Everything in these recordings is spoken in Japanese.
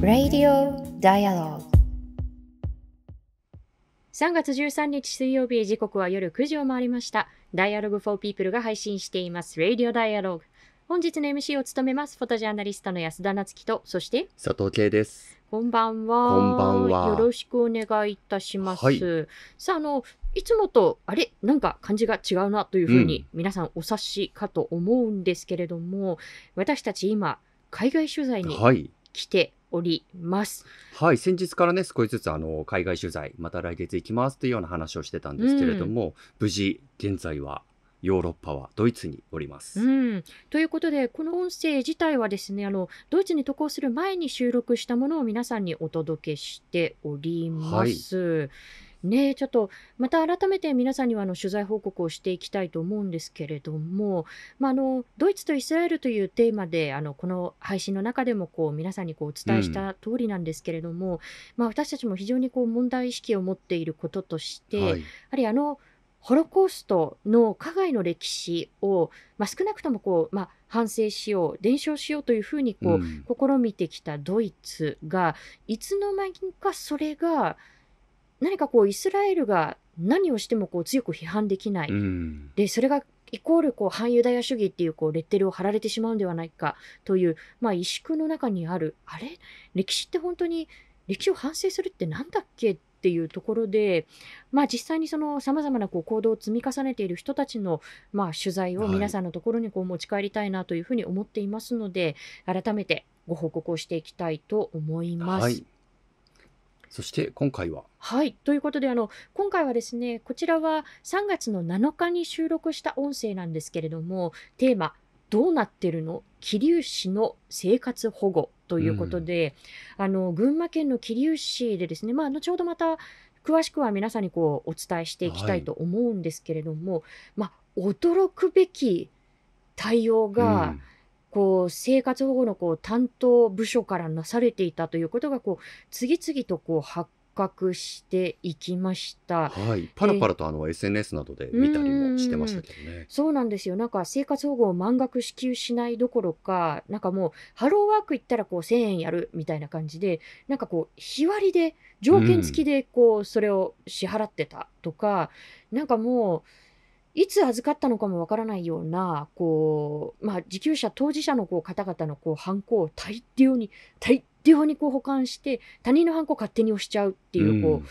Radio Dialogue 3月13日水曜日時刻は夜9時を回りました Dialogue for People が配信しています Radio Dialogue 本日の MC を務めますフォトジャーナリストの安田なつきとそして佐藤圭ですこんばんはこんばんはよろしくお願いいたします、はい、さああのいつもとあれなんか感じが違うなというふうに皆さんお察しかと思うんですけれども、うん、私たち今海外取材に来ております、はい、はい、先日からね少しずつあの海外取材また来月行きますというような話をしてたんですけれども、うん、無事現在はヨーロッパはドイツにおります。うん、ということでこの音声自体はですねあのドイツに渡航する前に収録したものを皆さんにお届けしております。はいねちょっとまた改めて皆さんにはあの取材報告をしていきたいと思うんですけれども、まあの、のドイツとイスラエルというテーマであのこの配信の中でもこう皆さんにこうお伝えした通りなんですけれども、うん、まあ、私たちも非常にこう問題意識を持っていることとして、はい、やはりあのホロコーストの加害の歴史を、まあ、少なくともこう、まあ、反省しよう伝承しようというふうにこう、うん、試みてきたドイツがいつの間にかそれが何かこうイスラエルが何をしてもこう強く批判できない、うん、でそれがイコールこう反ユダヤ主義っていうこうレッテルを貼られてしまうんではないかという、まあ、萎縮の中にあるあれ歴史って本当に歴史を反省するって何だっけっっていうところで、まあ、実際にその様々なこう行動を積み重ねている人たちの、まあ、取材を皆さんのところにこう持ち帰りたいなというふうに思っていますので、はい、改めてご報告をしていきたいと思います。はいそして今回ははいということであの今回はですねこちらは3月の7日に収録した音声なんですけれどもテーマ「どうなってるの桐生市の生活保護」ということで、うん、あの群馬県の桐生市でですね、まあ、後ほどまた詳しくは皆さんにこうお伝えしていきたいと思うんですけれども、はい、まあ、驚くべき対応が、うんこう生活保護のこう担当部署からなされていたということがこう次々とこう発覚していきました。はい、パラパラとあの SNS などで見たりもしてましたけどね。そうなんですよ。なんか生活保護を満額支給しないどころか、なんかもうハローワーク行ったらこう1円やるみたいな感じで、なんかこう日割りで条件付きでこうそれを支払ってたとか、うん、なんかもう。いつ預かったのかもわからないような、こう、まあ、受給者、当事者のこう方々のこう、犯行を大量に、大量にこう保管して、他人の犯行を勝手に押しちゃうっていう、こう、うん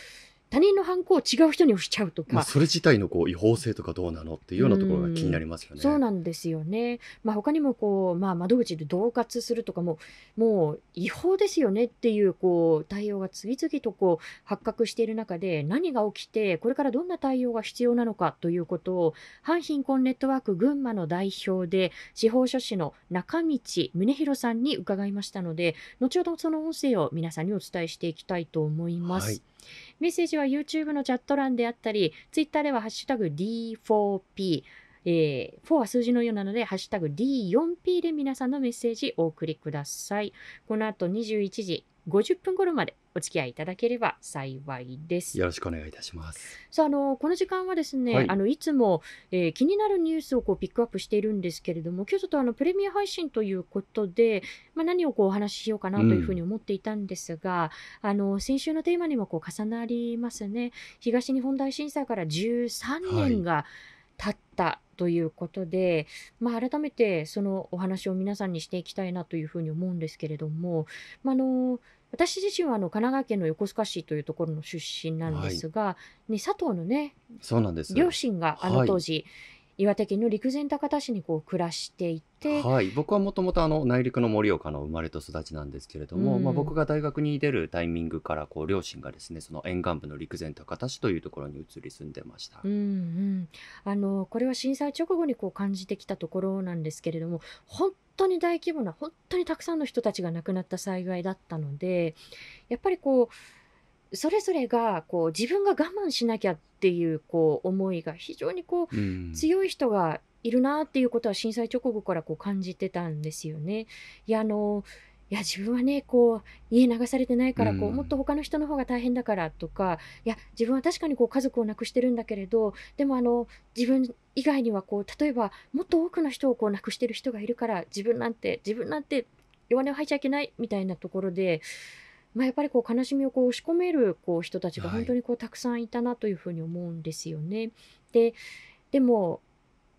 他人の犯行を違う人に押しちゃうとか、まあ、それ自体のこう違法性とかどうなのっていうようなところが気になりますよね。うそうなんですよね、まあ、他にもこう、まあ、窓口で恫喝するとかももう違法ですよねっていうこう対応が次々とこう発覚している中で何が起きてこれからどんな対応が必要なのかということを反貧困ネットワーク群馬の代表で司法書士の中道宗弘さんに伺いましたので後ほどその音声を皆さんにお伝えしていきたいと思います。はいメッセージは YouTube のチャット欄であったり、Twitter ではハッシュタグ D4P、えー、4は数字のようなので、ハッシュタグ D4P で皆さんのメッセージお送りください。この後21時、50分頃までお付き合いいただければ幸いです。よろしくお願いいたします。さあ、あのこの時間はですね、はい、あのいつも、えー、気になるニュースをこうピックアップしているんですけれども、今日ちょっとあのプレミア配信ということで、まあ何をこうお話ししようかなというふうに思っていたんですが、うん、あの先週のテーマにもこう重なりますね。東日本大震災から13年が経った、はいということで、まあ、改めてそのお話を皆さんにしていきたいなというふうに思うんですけれども、まあ、あの私自身はあの神奈川県の横須賀市というところの出身なんですが、はい、ね、佐藤のねそうなんです両親があの当時、はい岩手県の陸前高田市にこう暮らしていて、はい、僕はもともと内陸の盛岡の生まれと育ちなんですけれども、うん、まあ、僕が大学に出るタイミングからこう両親がですねその沿岸部の陸前高田市というところに移り住んでました、うんうん、あのこれは震災直後にこう感じてきたところなんですけれども本当に大規模な本当にたくさんの人たちが亡くなった災害だったのでやっぱりこうそれぞれがこう自分が我慢しなきゃっていうこう思いが非常にこう、うん、強い人がいるなっていうことは震災直後からこう感じてたんですよね。いやあのいや自分はねこう家流されてないからこう、うん、もっと他の人の方が大変だからとかいや自分は確かにこう家族を亡くしてるんだけれどでもあの自分以外にはこう例えばもっと多くの人をこう亡くしてる人がいるから自分なんて自分なんて弱音を吐いちゃいけないみたいなところで。まあ、やっぱりこう悲しみをこう押し込めるこう人たちが本当にこうたくさんいたなというふうに思うんですよね。はい、ででも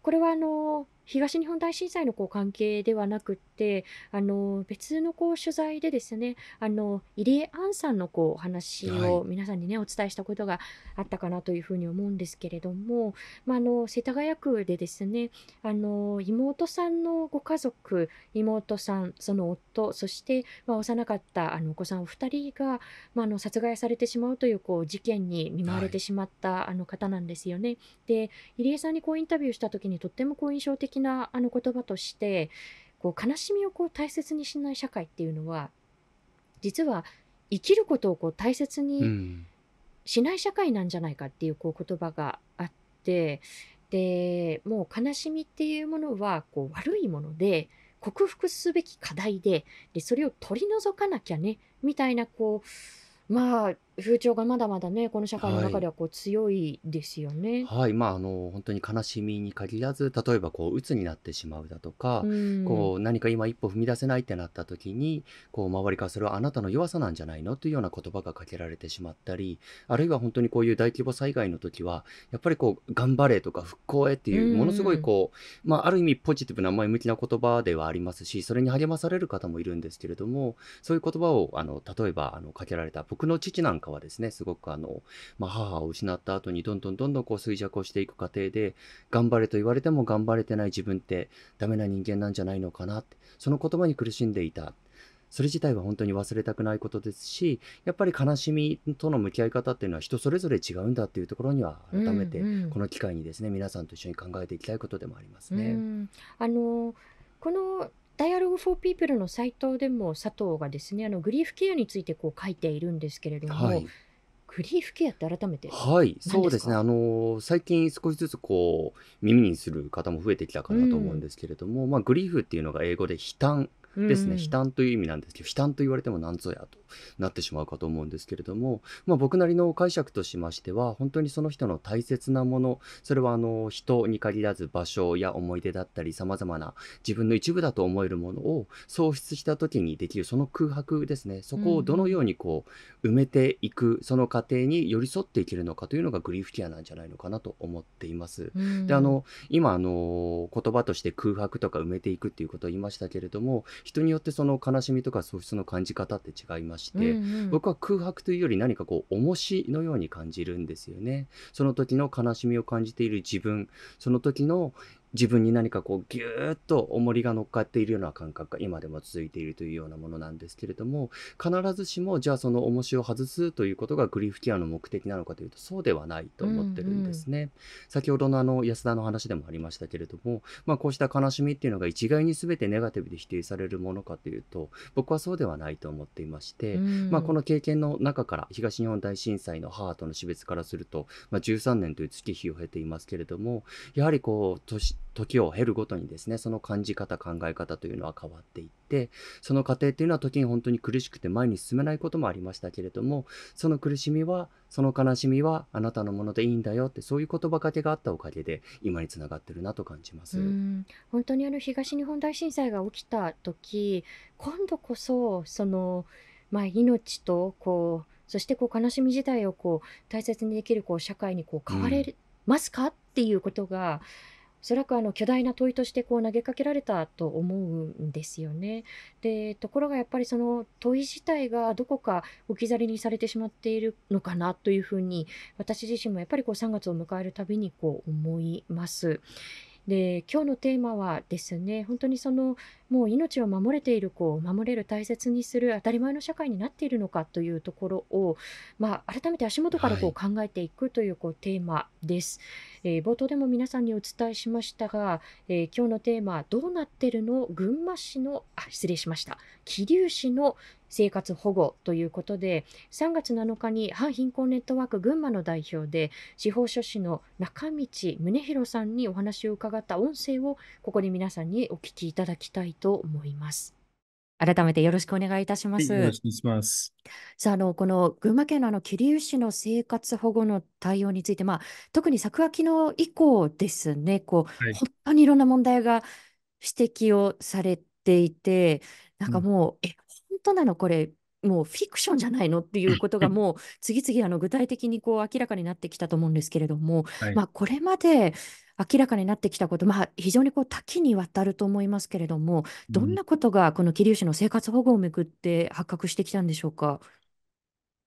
これはあの東日本大震災のこう関係ではなくってあの別のこう取材でですねあの入江杏さんのこう話を皆さんにね、はい、お伝えしたことがあったかなというふうに思うんですけれども、まあ、あの世田谷区でですねあの妹さんのご家族妹さんその夫そして、まあ、幼かったあのお子さんお二人が、まあの殺害されてしまうというこう事件に見舞われてしまった、あの方なんですよね。はい、で入江さんにこうインタビューした時にとってもこう印象的なあの言葉としてこう悲しみをこう大切にしない社会っていうのは実は生きることをこう大切にしない社会なんじゃないかっていうこう言葉があってでもう悲しみっていうものはこう悪いもので克服すべき課題ででそれを取り除かなきゃねみたいなこうまあ風潮がまだまだねこの社会の中ではこう強いですよね。はい、まああの本当に悲しみに限らず例えばこう鬱になってしまうだとか、うん、こう何か今一歩踏み出せないってなった時にこう周りからそれはあなたの弱さなんじゃないのというような言葉がかけられてしまったりあるいは本当にこういう大規模災害の時はやっぱりこう頑張れとか復興へっていうものすごいこう、うん、まあ、ある意味ポジティブな前向きな言葉ではありますしそれに励まされる方もいるんですけれどもそういう言葉をあの例えばあのかけられた僕の父なんかかはですね、すごくあの、まあ、母を失った後にどんどんどんどんこう衰弱をしていく過程で、頑張れと言われても頑張れてない自分ってダメな人間なんじゃないのかなって、その言葉に苦しんでいた。それ自体は本当に忘れたくないことですし、やっぱり悲しみとの向き合い方っていうのは人それぞれ違うんだっていうところには改めてこの機会にですね、うんうん、皆さんと一緒に考えていきたいことでもありますね。あのこのダイアログフォーピープルのサイトでも佐藤がですねあのグリーフケアについてこう書いているんですけれども、はい、グリーフケアって改めてはいそうですねあの最近少しずつこう耳にする方も増えてきたかなと思うんですけれども、うん、まあ、グリーフっていうのが英語で悲嘆ですね、悲嘆という意味なんですけど悲嘆と言われても何ぞやとなってしまうかと思うんですけれども、まあ、僕なりの解釈としましては本当にその人の大切なものそれはあの人に限らず場所や思い出だったりさまざまな自分の一部だと思えるものを喪失した時にできるその空白ですねそこをどのようにこう埋めていくその過程に寄り添っていけるのかというのがグリーフケアなんじゃないのかなと思っています。であの今あの言葉として空白とか埋めていくっていうことを言いましたけれども人によってその悲しみとか喪失の感じ方って違いまして、うんうん、僕は空白というより何かこう重しのように感じるんですよね。その時の悲しみを感じている自分その時の自分に何かこうギューッと重りが乗っかっているような感覚が今でも続いているというようなものなんですけれども必ずしもじゃあその重しを外すということがグリーフケアの目的なのかというとそうではないと思ってるんですね。うんうん、先ほどのあの安田の話でもありましたけれども、まあ、こうした悲しみっていうのが一概に全てネガティブで否定されるものかというと僕はそうではないと思っていまして、うん、まあ、この経験の中から東日本大震災の母との死別からすると、まあ、13年という月日を経ていますけれどもやはりこう年時を経るごとにですね、その感じ方、考え方というのは変わっていって、その過程というのは時に本当に苦しくて前に進めないこともありましたけれども、その苦しみは、その悲しみはあなたのものでいいんだよって、そういう言葉かけがあったおかげで、今につながってるなと感じます。本当にあの東日本大震災が起きた時、今度こそ、その、まあ、命と、こう、そしてこう悲しみ自体をこう大切にできるこう社会にこう変われますか、うん、っていうことがおそらくあの巨大な問いとしてこう投げかけられたと思うんですよね。でところがやっぱりその問い自体がどこか置き去りにされてしまっているのかなというふうに私自身もやっぱりこう3月を迎えるたびにこう思います。で今日のテーマはですね本当にそのもう命を守れている子を守れる大切にする当たり前の社会になっているのかというところを、まあ、改めて足元からこう考えていくというこうテーマです。はいえー、冒頭でも皆さんにお伝えしましたが、えー、今日のテーマ、どうなってるの群馬市の、あ、失礼しました。桐生市の生活保護ということで、3月7日に反貧困ネットワーク群馬の代表で、司法書士の中道宗弘さんにお話を伺った音声を、ここで皆さんにお聞きいただきたいと思います。改めてよろしくお願いいたします。はい、よろしくお願いします。さあ、あの、この群馬県のあの桐生市の生活保護の対応について、まあ、特に昨秋の以降ですね、こう、はい、本当にいろんな問題が指摘をされていて、なんかもう、うん、え、本当なのこれ、もうフィクションじゃないのっていうことがもう次々あの具体的にこう明らかになってきたと思うんですけれども、はい、まあ、これまで明らかになってきたこと、まあ、非常にこう多岐にわたると思いますけれどもどんなことがこの桐生市の生活保護をめくって発覚してきたんでしょうか。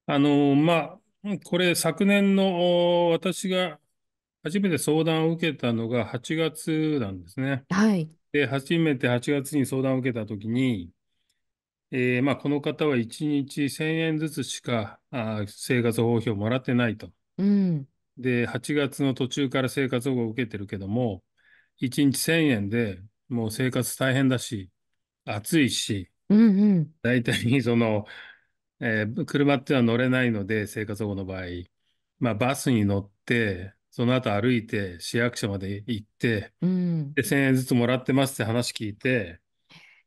あのまあ、これ、昨年の私が初めて相談を受けたのが8月なんですね。はい、で、初めて8月に相談を受けたときに、えーまあ、この方は1日1000円ずつしかあ生活保護費をもらってないと。うん、で、8月の途中から生活保護を受けてるけども、1日1000円でもう生活大変だし、暑いし、うんうん、大体その、えー、車ってのは乗れないので、生活保護の場合、まあ、バスに乗って、その後歩いて市役所まで行って、うん、で1000円ずつもらってますって話聞いて、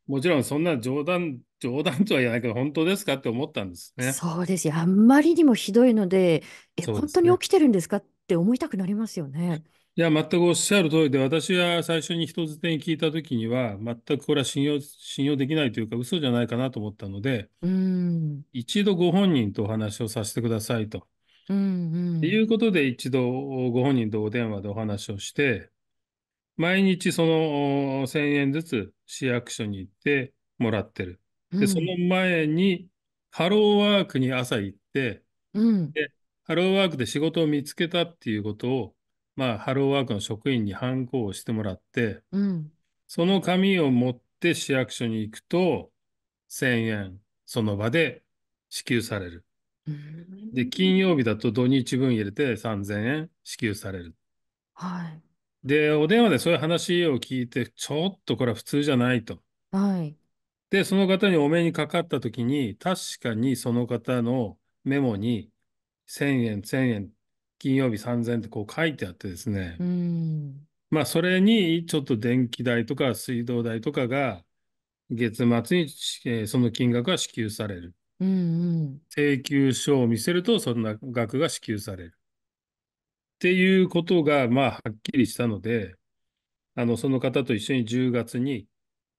もちろんそんな冗談冗談とは言わないけど、本当ですかって思ったんですね。そうですよ。あんまりにもひどいので、え、ね、本当に起きてるんですかって思いたくなりますよね。いや、全くおっしゃる通りで、私は最初に人づてに聞いたときには、全くこれは信用、信用できないというか、嘘じゃないかなと思ったので、うん一度ご本人とお話をさせてくださいと。うんうん、いうことで、一度ご本人とお電話でお話をして、毎日その1000円ずつ市役所に行ってもらってる。で、その前に、ハローワークに朝行って、うん、で、ハローワークで仕事を見つけたっていうことを、まあ、ハローワークの職員にハンコをしてもらって、うん、その紙を持って市役所に行くと、1000円、その場で支給される。で、金曜日だと土日分入れて3000円支給される。はい。で、お電話でそういう話を聞いて、ちょっとこれは普通じゃないと。はい。で、その方にお目にかかった時に、確かにその方のメモに、1000円、1000円、金曜日3000円ってこう書いてあってですね、まあ、それにちょっと電気代とか水道代とかが、月末に、えー、その金額が支給される。うんうん、請求書を見せると、そんな額が支給される。っていうことが、まあ、はっきりしたので、あの、その方と一緒に10月に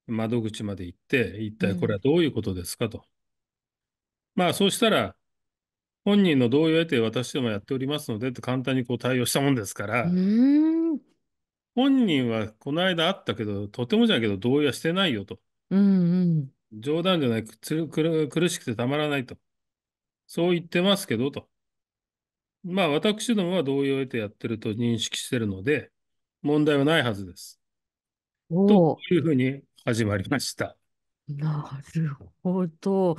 窓口まで行って、一体これはどういうことですかと。うん、まあ、そうしたら、本人の同意を得て私どもやっておりますのでと簡単にこう対応したもんですから、本人はこの間会ったけど、とてもじゃけど同意はしてないよと。うんうん、冗談じゃない苦しくてたまらないと。そう言ってますけどと。まあ私どもは同意を得てやってると認識してるので、問題はないはずです。というふうに始まりました。なるほど。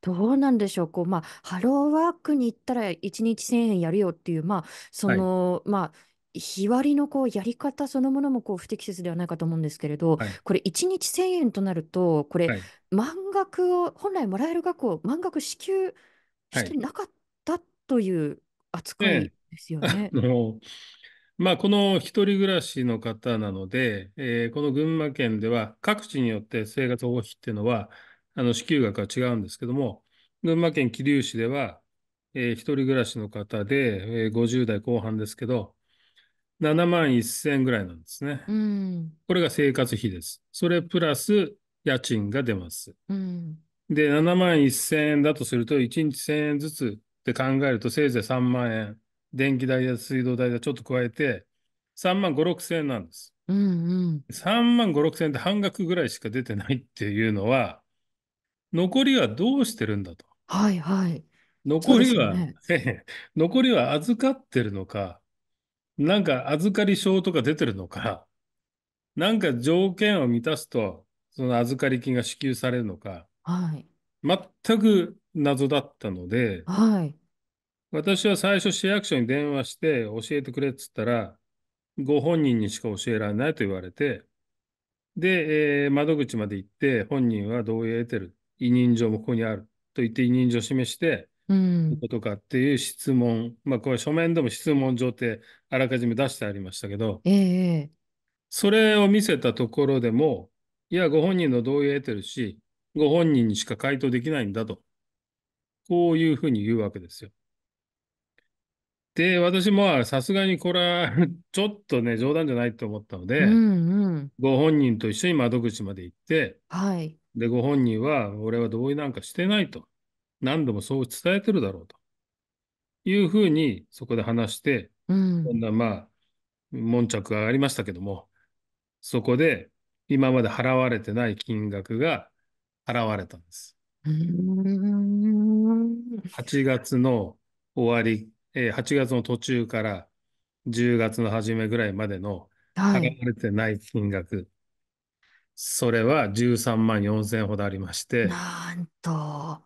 どうなんでしょう、こう、まあ、ハローワークに行ったら1日1000円やるよっていう、まあ、そはい。まあ、日割りのこうやり方そのものもこう不適切ではないかと思うんですけれど、はい。これ1日1000円となると、これ、満額を、本来もらえる額を満額支給してい。なかったという扱いですよね。まあ、この一人暮らしの方なので、えー、この群馬県では各地によって生活保護費っていうのは、あの支給額は違うんですけども、群馬県桐生市では、えー、一人暮らしの方で、えー、50代後半ですけど、7万1000円ぐらいなんですね、うん。これが生活費です。それプラス家賃が出ます。うん、で、7万1000円だとすると、1日1000円ずつって考えると、せいぜい3万円電気代や水道代がちょっと加えて、3万5、6千円なんです。うんうん、3万5、6千円って半額ぐらいしか出てないっていうのは、残りはどうしてるんだと。はいはい。残りは、ね、残りは預かってるのか、なんか預かり証とか出てるのか、なんか条件を満たすと、その預かり金が支給されるのか、はい、全く謎だったので、はい、私は最初市役所に電話して教えてくれっつったら、ご本人にしか教えられないと言われて、で、えー、窓口まで行って、本人は同意を得てる。委任状もここにある。と言って委任状を示して、うん、いうことかっていう質問、まあ、これ書面でも質問状ってあらかじめ出してありましたけど、えー、それを見せたところでも、いや、ご本人の同意を得てるし、ご本人にしか回答できないんだと、こういうふうに言うわけですよ。で、私もさすがにこれは ちょっとね、冗談じゃないと思ったので、うんうん、ご本人と一緒に窓口まで行って、はい、で、ご本人は、俺は同意なんかしてないと、何度もそう伝えてるだろうというふうに、そこで話して、うん、そんな、まあ、悶着がありましたけども、そこで今まで払われてない金額が払われたんです。8月の終わりえー、8月の途中から10月の初めぐらいまでの払われてない金額、それは13万4000円ほどありまして、なんと、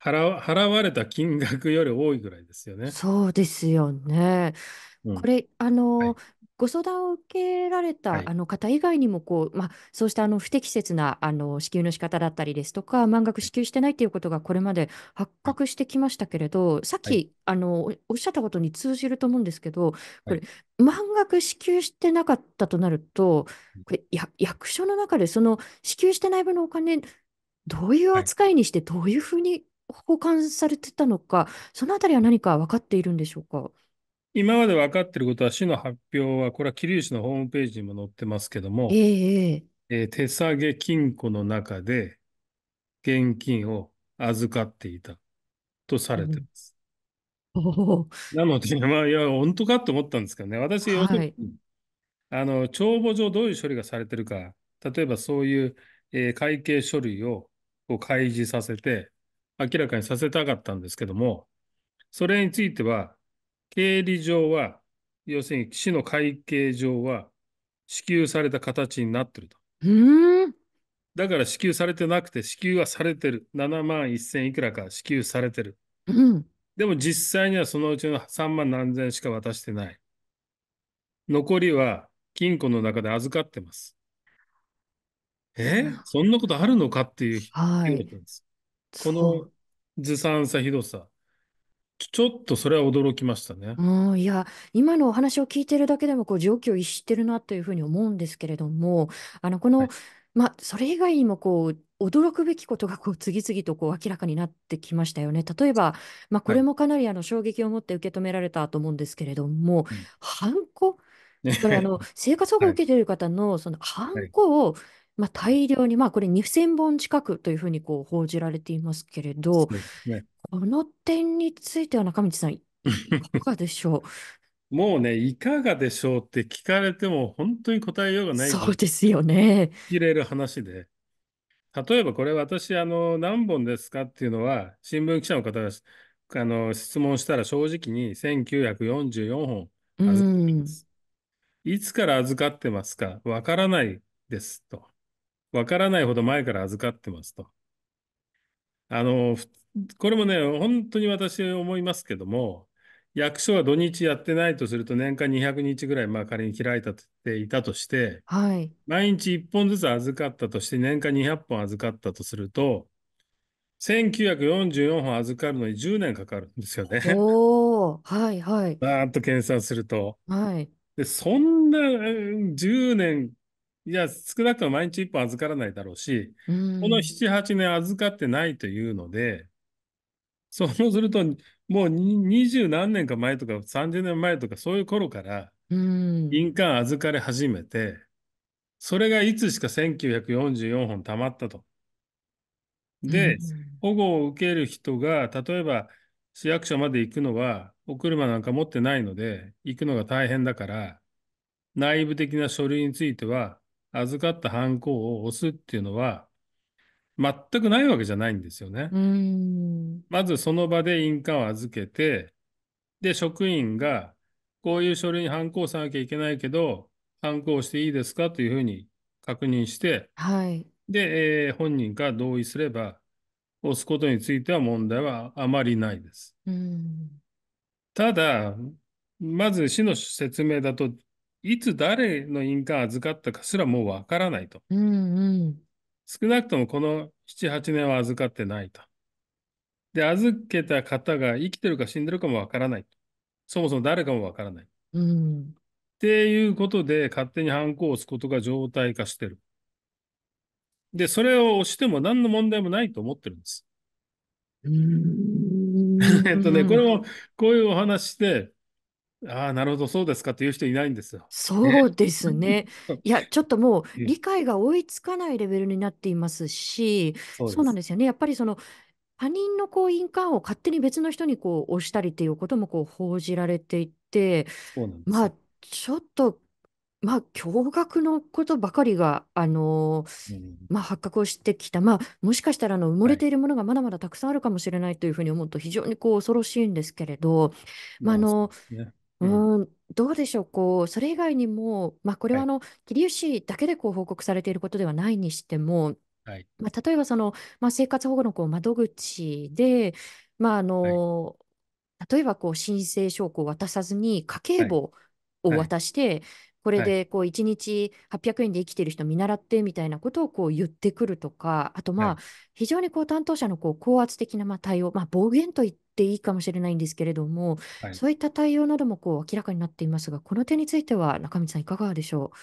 払わ払われた金額より多いぐらいですよね。そうですよね。うんこれ、あの、はいご相談を受けられたあの方以外にもこう、まあ、そうしたあの不適切なあの支給の仕方だったりですとか、満額支給してないということがこれまで発覚してきましたけれど、さっき、あのおっしゃったことに通じると思うんですけど、これ、満額支給してなかったとなると、これや役所の中でその支給してない分のお金、どういう扱いにして、どういうふうに保管されてたのか、そのあたりは何か分かっているんでしょうか。今まで分かっていることは、市の発表は、これは桐生市のホームページにも載ってますけども、えー、えー、手提げ金庫の中で現金を預かっていたとされてます。うん、なので、まあ、いや、本当かと思ったんですけどね、私、はい、あの帳簿上どういう処理がされてるか、例えばそういう、えー、会計書類をこう開示させて、明らかにさせたかったんですけども、それについては、経理上は、要するに市の会計上は支給された形になってると。だから支給されてなくて、支給はされてる。7万1000いくらか支給されてる。うん、でも実際にはそのうちの3万何千しか渡してない。残りは金庫の中で預かってます。えそんなことあるのかっていう、はい、このずさんさひどさ。ちょっとそれは驚きましたね。いや、今のお話を聞いてるだけでも、こう、を逸してるなというふうに思うんですけれども、あの、こはの、い。まあ、それ以外にも、こう、驚くべきことが、こう、次々と、こう、明らかになってきましたよね。例えば、まあ、これもかなり、あの、衝撃を持って受け止められたと思うんですけれども、ハンコ、ね あの、生活保護を受けている方の、その、ハンはい。コをまあ、大量に、まあ、これ2000本近くというふうにこう報じられていますけれど、ね、この点については中道さん、いかがでしょう もうね、いかがでしょうって聞かれても本当に答えようがない。そうですよね。切れる話で。例えばこれ私、あの、何本ですかっていうのは、新聞記者の方があの質問したら正直に1944本預かってます。いつから預かってますかわからないですと。わからないほど前から預かってますと。あの、これもね、本当に私思いますけども、役所は土日やってないとすると年間200日ぐらい、まあ仮に開いたっていたとして、はい、毎日1本ずつ預かったとして、年間200本預かったとすると、1944本預かるのに10年かかるんですよね。おはいはい。バーッと計算すると。はい。で、そんな10年じゃあ少なくとも毎日1本預からないだろうし、うん、この7、8年預かってないというので、そうすると、もう二十何年か前とか30年前とかそういう頃から、印鑑預かり始めて、それがいつしか1944本たまったと。で、保護を受ける人が、例えば市役所まで行くのは、お車なんか持ってないので、行くのが大変だから、内部的な書類については、預かったハンコを押すっていうのは、全くないわけじゃないんですよね。まずその場で印鑑を預けて、で、職員が、こういう書類にハンコをさなきゃいけないけど、ハンコをしていいですかというふうに確認して、はい、で、えー、本人が同意すれば、押すことについては問題はあまりないです。ただ、まず市の説明だといつ誰の印鑑預かったかすらもうわからないと。うんうん、少なくともこの7、8年は預かってないと。で、預けた方が生きてるか死んでるかもわからない。そもそも誰かもわからない。うん、っていうことで、勝手にハンコを押すことが常態化してる。で、それを押しても何の問題もないと思ってるんです。えっとね、これも、こういうお話で、ああ、なるほど、そうですかという人いないんですよ。ね。そうですね。いや、ちょっともう 理解が追いつかないレベルになっていますし、そうそうなんですよね。やっぱりその他人のこう印鑑を勝手に別の人にこう押したりっていうこともこう報じられていて、そうなんでまあよ。ちょっと、まあ驚愕のことばかりが、あのまあ、発覚をしてきた、まあ、もしかしたらあの埋もれてい。いるものがまだまだたくさんあるかもしれないというふうに思うと非常にこう恐ろしいんですけれど、まあ、あまあ、そのうですね。うん、どうでしょう、こう、それ以外にも、まあ、これはあの、桐生市だけでこう報告されていることではないにしても、はい。まあ、例えばその、まあ、生活保護のこう窓口で、まあ、あの例えばこう申請書をこう渡さずに家計簿を渡してこれでこう1日800円で生きてる人見習ってみたいなことをこう言ってくるとか、あとまあ、非常にこう担当者のこう高圧的なまあ対応、まあ、暴言と言っていいかもしれないんですけれども、はい、そういった対応などもこう明らかになっていますが、この点については中道さん、いかがでしょう。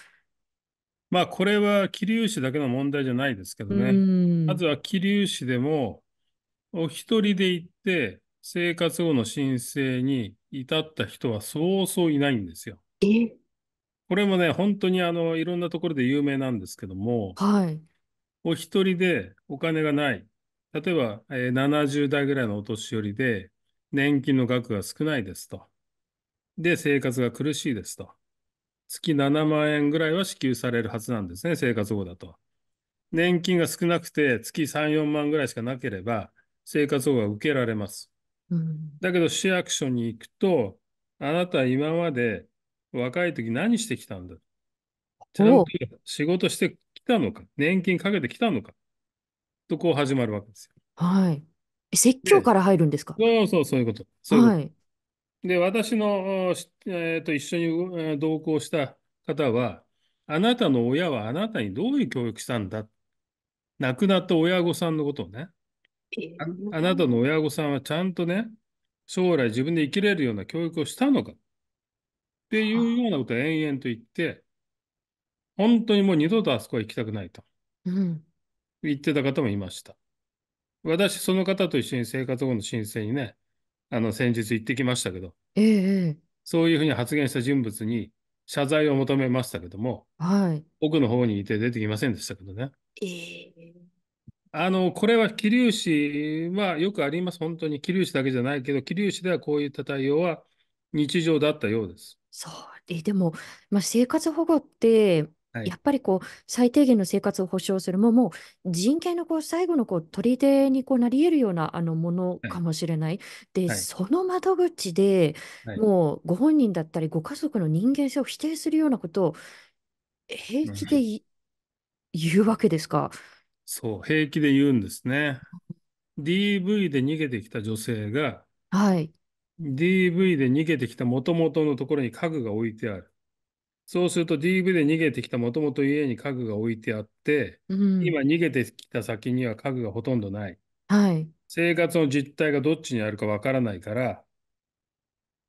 まあ、これは桐生市だけの問題じゃないですけどね、まずは桐生市でも、お一人で行って、生活保護の申請に至った人はそうそういないんですよ。えこれもね、本当にあの、いろんなところで有名なんですけども、はい。お一人でお金がない。例えば、えー、70代ぐらいのお年寄りで、年金の額が少ないですと。で、生活が苦しいですと。月7万円ぐらいは支給されるはずなんですね、生活保護だと。年金が少なくて、月3、4万ぐらいしかなければ、生活保護が受けられます。うん、だけど、市役所に行くと、あなた今まで若い時何してきたんだちゃんと仕事してきたのか、年金かけてきたのか、とこう始まるわけですよ。はい。説教から入るんですかそうそう、そういうこと。そういうことはい。で、私の、えーと、と一緒に同行した方は、あなたの親はあなたにどういう教育したんだ亡くなった親御さんのことをね、あなたの親御さんはちゃんとね、将来自分で生きれるような教育をしたのか、っていうようなことを延々と言って、本当にもう二度とあそこは行きたくないと、うん、言ってた方もいました。私、その方と一緒に生活保護の申請にね、あの先日行ってきましたけど、ええ、そういうふうに発言した人物に謝罪を求めましたけども、はい、奥の方にいて出てきませんでしたけどね。ええ、あのこれは桐生市はよくあります、本当に桐生市だけじゃないけど、桐生市ではこういった対応は日常だったようです。そう。え、でも、まあ、生活保護って、はい。やっぱりこう、最低限の生活を保障する、もう、もう人権のこう最後のこう砦にこうなり得るようなあのものかもしれない。で、その窓口で、もうご本人だったり、ご家族の人間性を否定するようなことを平気でい言うわけですか。そう、平気で言うんですね。DV で逃げてきた女性が、はい。DV で逃げてきた元々のところに家具が置いてある。そうすると DV で逃げてきた元々家に家具が置いてあって、うん、今逃げてきた先には家具がほとんどない。はい、生活の実態がどっちにあるかわからないから、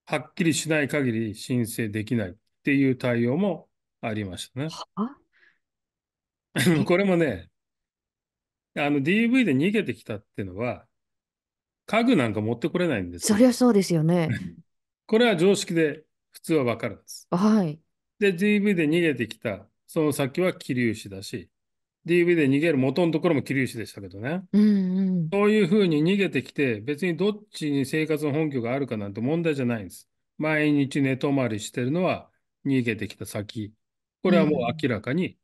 はっきりしない限り申請できないっていう対応もありましたね。これもね、あの DV で逃げてきたっていうのは、家具なんか持ってこれないんですそりゃそうですよね。これは常識で普通はわかるんです。はい。で、DV で逃げてきた、その先は桐生市だし、DV で逃げる元のところも桐生市でしたけどね。うん、うん、そういうふうに逃げてきて、別にどっちに生活の本拠があるかなんて問題じゃないんです。毎日寝泊まりしてるのは逃げてきた先。これはもう明らかに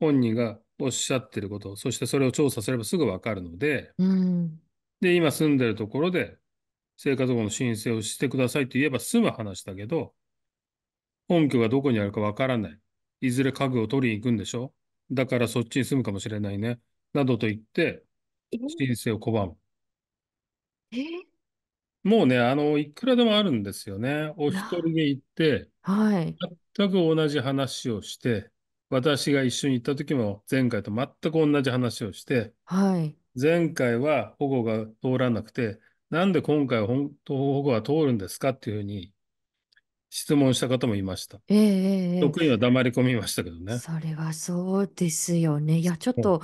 本人がおっしゃってること、うん、そしてそれを調査すればすぐわかるので、うん、で、今住んでるところで生活保護の申請をしてくださいって言えば済む話だけど、本拠がどこにあるかわからない。いずれ家具を取りに行くんでしょだからそっちに住むかもしれないね。などと言って、申請を拒む。えもうね、あの、いくらでもあるんですよね。お一人で行って、はい。全く同じ話をして、私が一緒に行った時も前回と全く同じ話をして、はい。前回は保護が通らなくて、なんで今回は本当保護が通るんですかっていうふうに質問した方もいました。ええええ特には黙り込みましたけどね。それはそうですよね。いや、ちょっと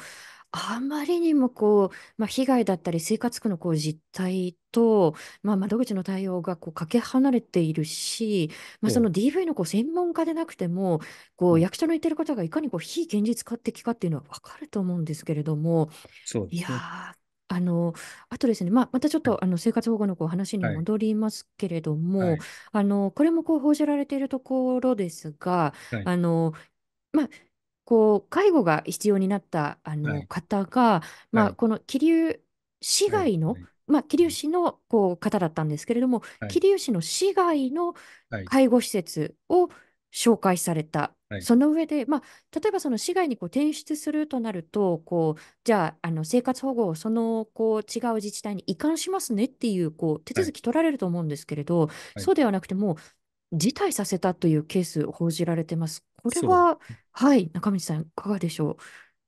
あまりにもこう、まあ、被害だったり生活苦のこう実態と、まあ、窓口の対応がこうかけ離れているし、まあ、その DV のこう専門家でなくてもこう役所の言ってることがいかにこう非現実化的かっていうのは分かると思うんですけれども、そうですね、いやあのあとですね、まあ、またちょっとあの生活保護のこう話に戻りますけれども、はい、あのこれもこう報じられているところですが、あのまあ、こう介護が必要になったあの方が、まあ、この桐生市外の、はいまあ、桐生市のこう方だったんですけれども、はい桐生市の市外の介護施設を紹介された。はいその上で、まあ、例えばその市外にこう転出するとなると、こうじゃあ、あの生活保護をそのこう違う自治体に移管しますねっていう、こう手続き取られると思うんですけれど、はいそうではなくて、もう辞退させたというケース、報じられてますこれは、はい、中道さん、いかがでしょう。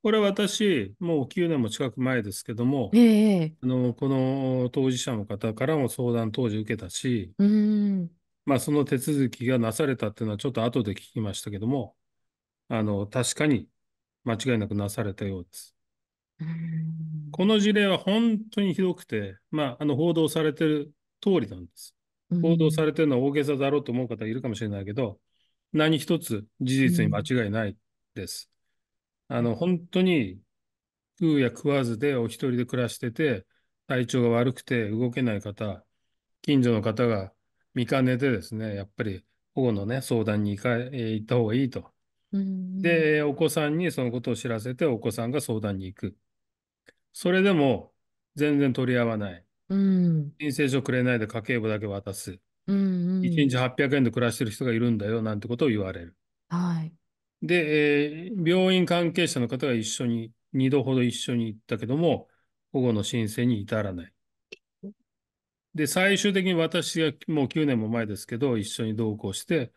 これは私、もう9年も近く前ですけども、ええ、あのこの当事者の方からも相談当時受けたし、うんまあ、その手続きがなされたっていうのはちょっと後で聞きましたけども、あの確かに間違いなくなされたようです。うんこの事例は本当にひどくて、まあ、あの報道されてる通りなんです。報道されてるのは大げさだろうと思う方いるかもしれないけど、何一つ事実に間違いないです。うん、あの、本当に、食うや食わずでお一人で暮らしてて、体調が悪くて動けない方、近所の方が見かねてですね、やっぱり保護のね、相談に行か行った方がいいと。で、お子さんにそのことを知らせて、お子さんが相談に行く。それでも、全然取り合わない。うん。申請書くれないで家計簿だけ渡す。うんうん、1日800円で暮らしてる人がいるんだよなんてことを言われる。はい、で、えー、病院関係者の方が一緒に2度ほど一緒に行ったけども保護の申請に至らない。で最終的に私がもう9年も前ですけど一緒に同行して、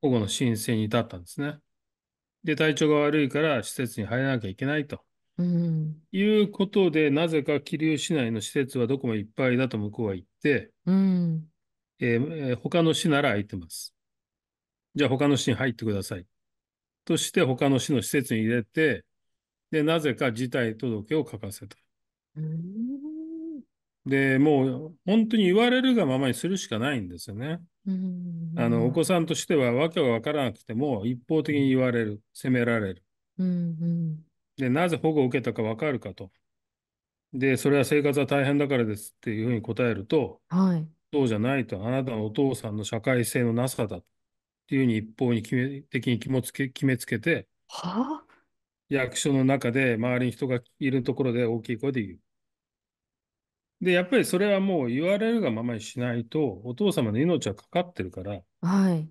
保護の申請に至ったんですね。で体調が悪いから施設に入らなきゃいけないと。うん、いうことでなぜか桐生市内の施設はどこもいっぱいだと向こうは言って、うん、えー、他の市なら空いてます。じゃあ他の市に入ってください。として他の市の施設に入れて、で、なぜか事態届を書かせた。で、もう本当に言われるがままにするしかないんですよね。あの、お子さんとしては訳がわからなくても一方的に言われる、責められる。で、なぜ保護を受けたかわかるかと。で、それは生活は大変だからですっていうふうに答えると、はい、そうじゃないと、あなたのお父さんの社会性のなさだっていうふうに一方に決め的に決めつけ決めつけて、はあ、役所の中で周りに人がいるところで大きい声で言う。で、やっぱりそれはもう言われるがままにしないと、お父様の命はかかってるから、はい、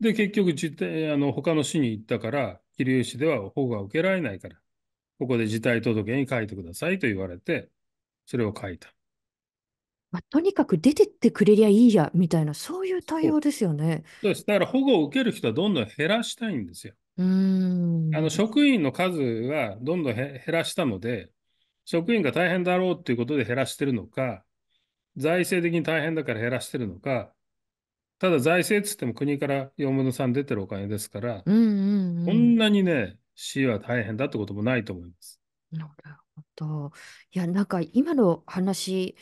で、結局自あの他の市に行ったから、桐生市では保護が受けられないから、ここで辞退届に書いてくださいと言われて、それを書いた。まあ、とにかく出てってくれりゃいいやみたいな、そういう対応ですよね。そうです。だから保護を受ける人はどんどん減らしたいんですよ。うんあの職員の数はどんどん減らしたので、職員が大変だろうということで減らしてるのか、財政的に大変だから減らしてるのか、ただ財政っつっても国から4分の3出てるお金ですから、こ、うんうん、んなにね、市は大変だってこともないと思います。なるほど。いや、なんか今の話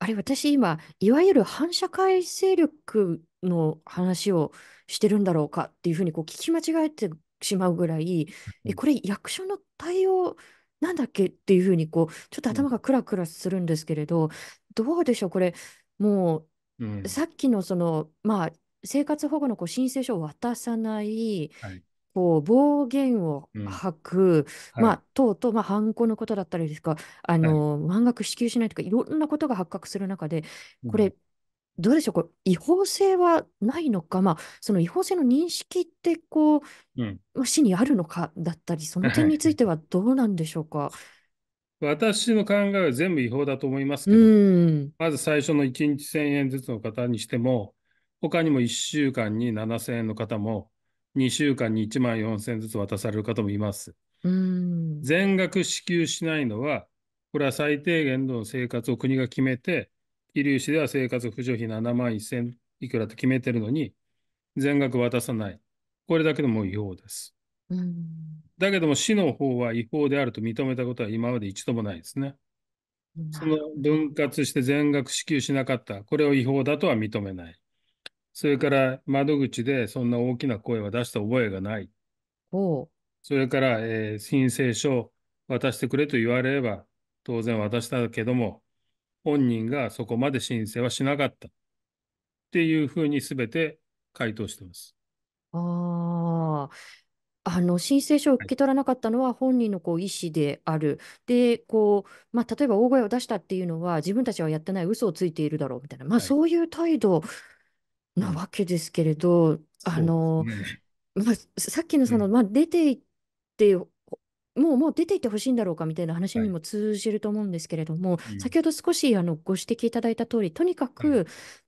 あれ、私今、いわゆる反社会勢力の話をしてるんだろうかっていうふうにこう聞き間違えてしまうぐらい、え、これ役所の対応なんだっけっていうふうにこう、ちょっと頭がクラクラするんですけれど、どうでしょう、これ、もう、さっきのその、まあ、生活保護のこう申請書を渡さない、はい、こう暴言を吐く、まあ、とうとう、まあ、犯行のことだったりですか、あの、満額支給しないとか、いろんなことが発覚する中で、これ、どうでしょう、こ違法性はないのか、まあ、その違法性の認識って、こう、死にあるのかだったり、その点についてはどうなんでしょうか。私の考えは全部違法だと思いますけど、ん、まず最初の1日1000円ずつの方にしても、他にも1週間に7000円の方も、2週間に1万4000円ずつ渡される方もいます。全額支給しないのは、これは最低限の生活を国が決めて、遺留市では生活扶助費7万1000いくらと決めてるのに、全額渡さない。これだけでも違法です。だけども市の方は違法であると認めたことは今まで一度もないですね。その分割して全額支給しなかった、これを違法だとは認めない。それから窓口でそんな大きな声は出した覚えがない。おうそれから、えー申請書を渡してくれと言われれば当然渡したけども、本人がそこまで申請はしなかった。っていうふうに全て回答してます。ああ、あの申請書を受け取らなかったのは本人のこう意思である。で、こう、まあ、例えば大声を出したっていうのは自分たちはやってない嘘をついているだろうみたいな、まあ、そういう態度なわけですけれど、あの、まあ、さっきのその、まあ、出ていって、もう、もう出ていってほしいんだろうかみたいな話にも通じると思うんですけれども、先ほど少しあのご指摘いただいた通り、とにかく、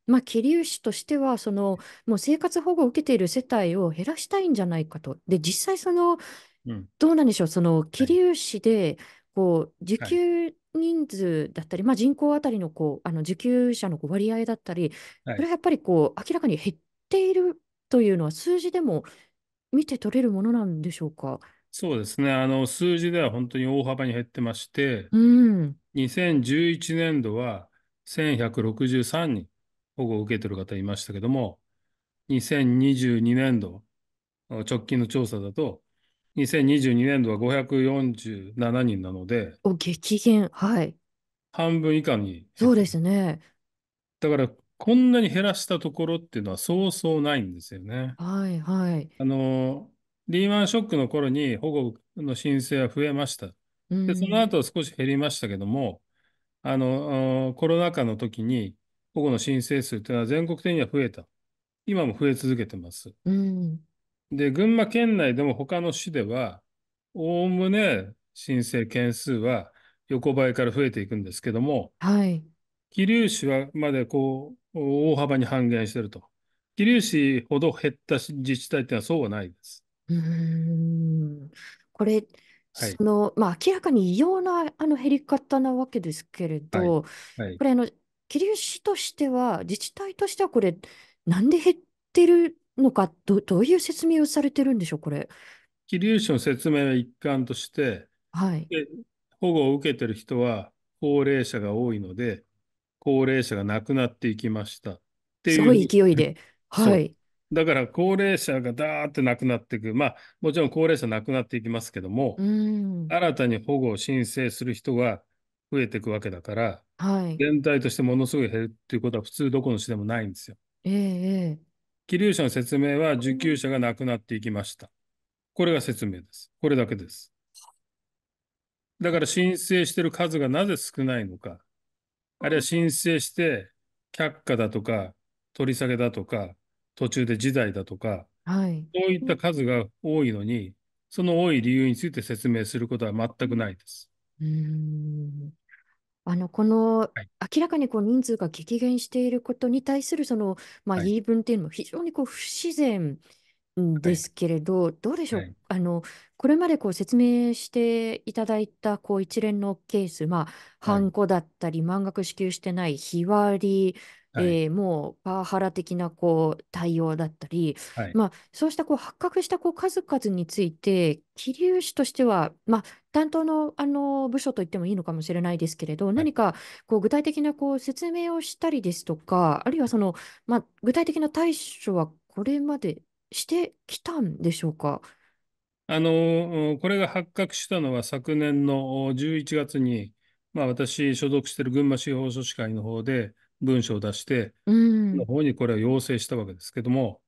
まあ、桐生市としては、その、もう生活保護を受けている世帯を減らしたいんじゃないかと。で、実際その、うん、どうなんでしょう、その、桐生市で、こう、受給人数だったり、まあ、人口あたりのこうあの受給者の割合だったり、これはやっぱりこう明らかに減っているというのは、数字でも見て取れるものなんでしょうか。そうですねあの数字では本当に大幅に減ってまして、うん、2011年度は1163人保護を受けてる方いましたけども、2022年度、直近の調査だと2022年度は547人なので、お、激減。はい。半分以下に。そうですね。だから、こんなに減らしたところっていうのはそうそうないんですよね。はいはい。あの、リーマンショックの頃に保護の申請は増えました。で、その後は少し減りましたけども、あの、コロナ禍の時に保護の申請数っていうのは全国的には増えた。今も増え続けてます。うん、で、群馬県内でも他の市では、おおむね申請件数は横ばいから増えていくんですけども、はい。桐生市はまでこう大幅に半減してると。桐生市ほど減った自治体っていうのはそうはないです。うんこれ、そのまあ、明らかに異様なあの減り方なわけですけれど、はいはい、これあの、桐生市としては、自治体としてはこれ、なんで減ってるのか、どどういう説明をされてるんでしょう、これ。桐生市の説明の一環として、はい、で保護を受けてる人は高齢者が多いので、高齢者が亡くなっていきましたっていう。すごい勢いで。はい。だから高齢者がだーって亡くなっていく、まあ、もちろん高齢者亡くなっていきますけども、新たに保護を申請する人が増えていくわけだから、はい、全体としてものすごい減るっていうことは普通どこの市でもないんですよ。えー、希流者の説明は受給者がなくなっていきました。これが説明です。これだけです。だから申請してる数がなぜ少ないのか、あるいは申請して却下だとか、取り下げだとか、途中で辞退だとか、はい、そういった数が多いのに、その多い理由について説明することは全くないです。うんあのこの明らかにこう人数が激減していることに対するその、まあ、言い分っていうのも非常にこう不自然ですけれど、どうでしょはう、いあのこれまでこう説明していただいたこう一連のケース、まあ、はハンコだったり、満額支給してない日割り、はい、えー、もうパワハラ的なこう対応だったり、はい、まあ、そうしたこう発覚したこう数々について桐生市としては、まあ、担当のあの部署と言ってもいいのかもしれないですけれど、はい、何かこう具体的なこう説明をしたりですとかあるいはその、まあ、具体的な対処はこれまでしてきたんでしょうか。あのこれが発覚したのは昨年の11月に、まあ、私、所属している群馬司法書士会の方で、文書を出して、うん、の方にこれを要請したわけですけども、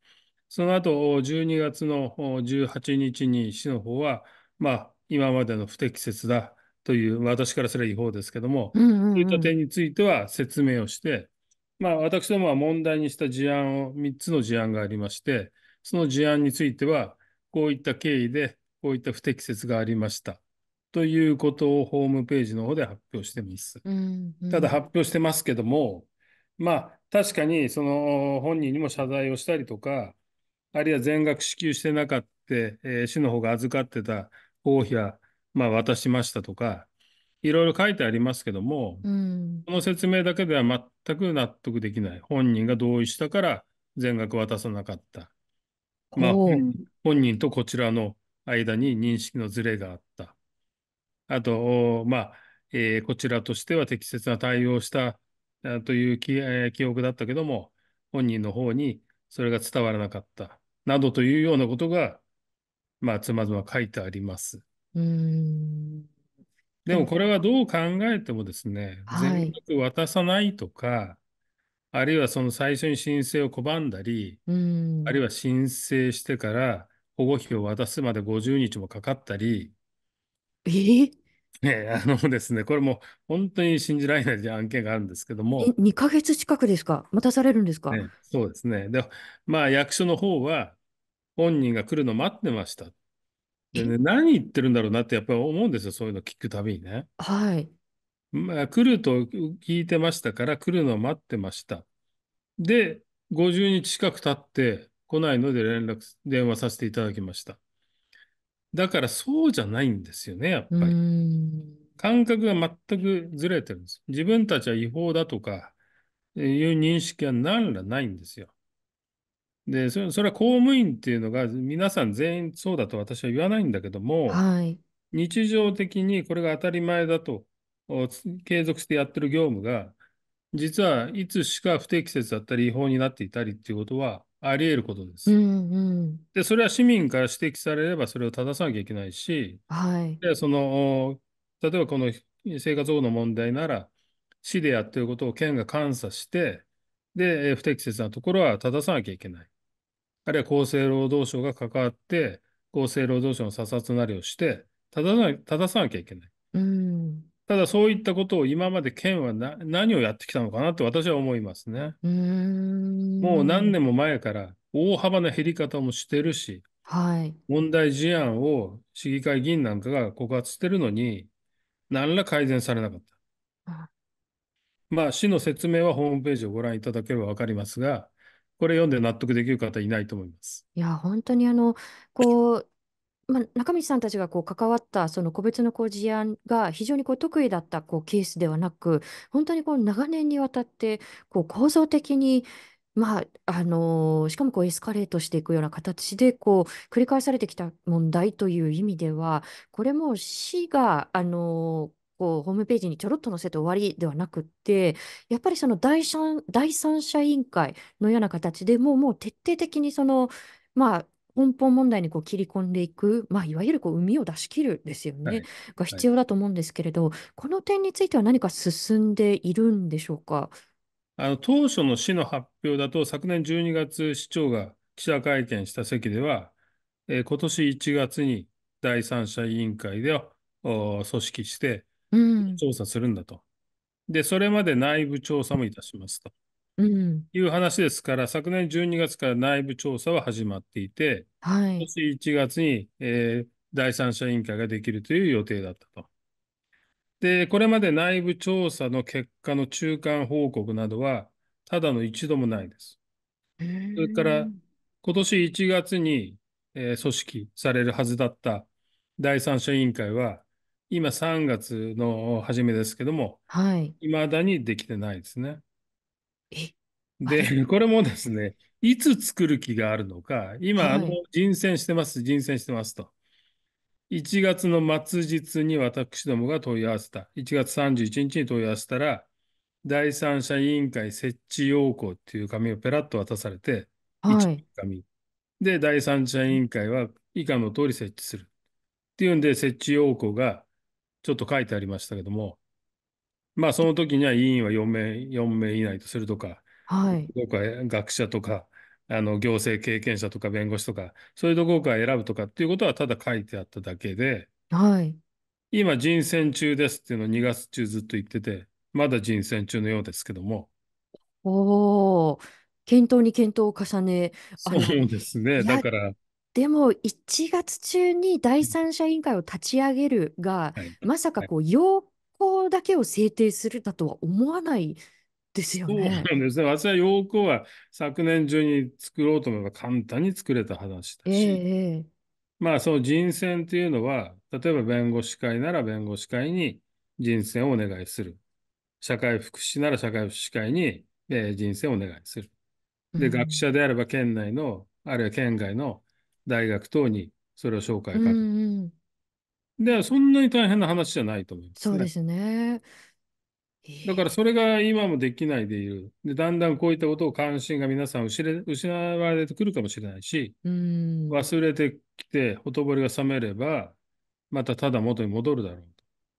その後12月の18日に市の方は、まあ、今までの不適切だという、私からすれば違法ですけども、うんうんうん、そういった点については説明をして、まあ、私どもは問題にした事案を、3つの事案がありまして、その事案については、こういった経緯で、こういった不適切がありました。ということをホームページの方で発表してます。うんうん、ただ発表してますけども、まあ、確かに、その本人にも謝罪をしたりとか、あるいは全額支給してなかった、えー、市の方が預かってた王妃は、まあ、渡しましたとか、いろいろ書いてありますけども、うん、この説明だけでは全く納得できない。本人が同意したから全額渡さなかった。まあ、本人とこちらの間に認識のずれがあった。あと、まあ、えー、こちらとしては適切な対応したという記,、記憶だったけども、本人の方にそれが伝わらなかった、などというようなことが、まあ、つまずま書いてあります。うんでもこれはどう考えてもですね、はい、全額渡さないとか、あるいはその最初に申請を拒んだり、あるいは申請してから保護費を渡すまで50日もかかったり、ええ、あのですね、これも本当に信じられない案件があるんですけども。え、2ヶ月近くですか待たされるんですか、ね、そうですね。で、まあ役所の方は本人が来るの待ってました。でね、何言ってるんだろうなってやっぱり思うんですよ、そういうの聞くたびにね。はい。まあ、来ると聞いてましたから、来るのを待ってました。で、50日近く経って、来ないので連絡、電話させていただきました。だからそうじゃないんですよね、やっぱり。感覚が全くずれてるんです。自分たちは違法だとかいう認識は何らないんですよ。でそれ、それは公務員っていうのが皆さん全員そうだと私は言わないんだけども、はい、日常的にこれが当たり前だと継続してやってる業務が、実はいつしか不適切だったり違法になっていたりっていうことはあり得ることです。うんうん、でそれは市民から指摘されればそれを正さなきゃいけないし、はい、でその例えばこの生活保護の問題なら市でやってることを県が監査してで不適切なところは正さなきゃいけない。あるいは厚生労働省が関わって厚生労働省の査察なりをして正さなきゃいけない。うん、ただそういったことを今まで県は何をやってきたのかなと私は思いますね。もう何年も前から大幅な減り方もしてるし、はい、問題事案を市議会議員なんかが告発してるのに何ら改善されなかった。まあ市の説明はホームページをご覧いただければ分かりますが、これ読んで納得できる方いないと思います。いや、本当にあの、こう、まあ、中道さんたちがこう関わったその個別のこう事案が非常にこう得意だったこうケースではなく本当にこう長年にわたってこう構造的にまあ、あのー、しかもこうエスカレートしていくような形でこう繰り返されてきた問題という意味ではこれも市が、あのーこうホームページにちょろっと載せて終わりではなくってやっぱりその第三第三者委員会のような形でもうもう徹底的にそのまあ根本問題にこう切り込んでいく、まあ、いわゆるこう海を出し切るですよね、はい、が必要だと思うんですけれど、はい、この点については何か進んでいるんでしょうか。あの当初の市の発表だと、昨年12月、市長が記者会見した席では、えー、今年1月に第三者委員会で組織して、調査するんだと、うん。で、それまで内部調査もいたしますと。うん。いう話ですから、昨年12月から内部調査は始まっていて、は今年1月に、えー第三者委員会ができるという予定だったと。で、これまで内部調査の結果の中間報告などは、ただの一度もないです。それから、今年1月に、えー組織されるはずだった第三者委員会は、今3月の初めですけども、はい。未だにできてないですね。で、これもですね、いつ作る気があるのか、今、はい、あの人選してます、人選してますと。1月の末日に私どもが問い合わせた。1月31日に問い合わせたら、第三者委員会設置要項っていう紙をペラッと渡されて、はい、紙。で、第三者委員会は以下の通り設置する。っていうんで、設置要項がちょっと書いてありましたけども、まあその時には委員は4名 ,4 名以内とするとか、はい、どこか学者とかあの行政経験者とか弁護士とかそういうところから選ぶとかっていうことはただ書いてあっただけで、はい、今人選中ですっていうのを2月中ずっと言っててまだ人選中のようですけども。おお、検討に検討を重ね。そうですねだからでも1月中に第三者委員会を立ち上げるが、はい、まさかこう8だけを制定するだとは思わないですよね。そうなんですね。私は要項は昨年中に作ろうと思えば簡単に作れた話だし、えー、まあその人選っていうのは、例えば弁護士会なら弁護士会に人選をお願いする。社会福祉なら社会福祉会に、えー、人選をお願いする。で、うん、学者であれば県内の、あるいは県外の大学等にそれを紹介書る。うんうんで、そんなに大変な話じゃないと思います、ね。そうですね。だからそれが今もできないでいる。で、だんだんこういったことを関心が皆さん失われてくるかもしれないし、うん忘れてきて、ほとぼりが冷めれば、またただ元に戻るだろうと。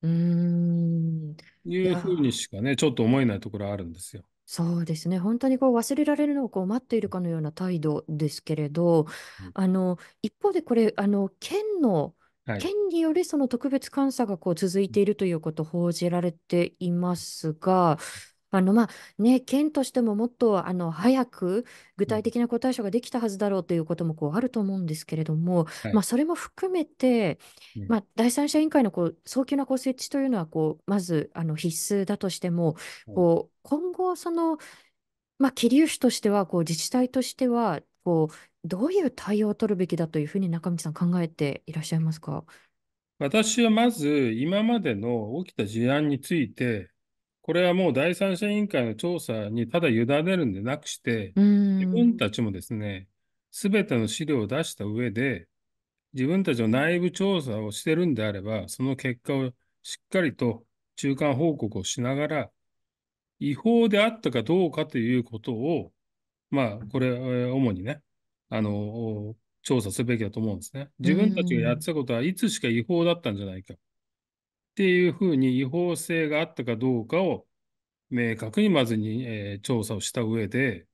うんいうふうにしかね、ちょっと思えないところあるんですよ。そうですね本当にこう忘れられるのをこう待っているかのような態度ですけれど、うん、あの一方でこれあの県のはい、県によるその特別監査がこう続いているということを報じられていますが、あのまあね、県としてももっとあの早く具体的な答え書ができたはずだろうということもこうあると思うんですけれども、はい、まあ、それも含めて、まあ、第三者委員会のこう早急なこう設置というのはこうまずあの必須だとしても、こう今後その、まあ、桐生市としてはこう自治体としてはこうどういう対応を取るべきだというふうに中道さん考えていらっしゃいますか私はまず今までの起きた事案について、これはもう第三者委員会の調査にただ委ねるんでなくして、自分たちもですね、すべての資料を出した上で、自分たちの内部調査をしてるんであれば、その結果をしっかりと中間報告をしながら、違法であったかどうかということを、まあ、これ、主にね、あの、調査すべきだと思うんですね。自分たちがやってたことはいつしか違法だったんじゃないか。っていうふうに違法性があったかどうかを明確にまずに、えー、調査をした上で、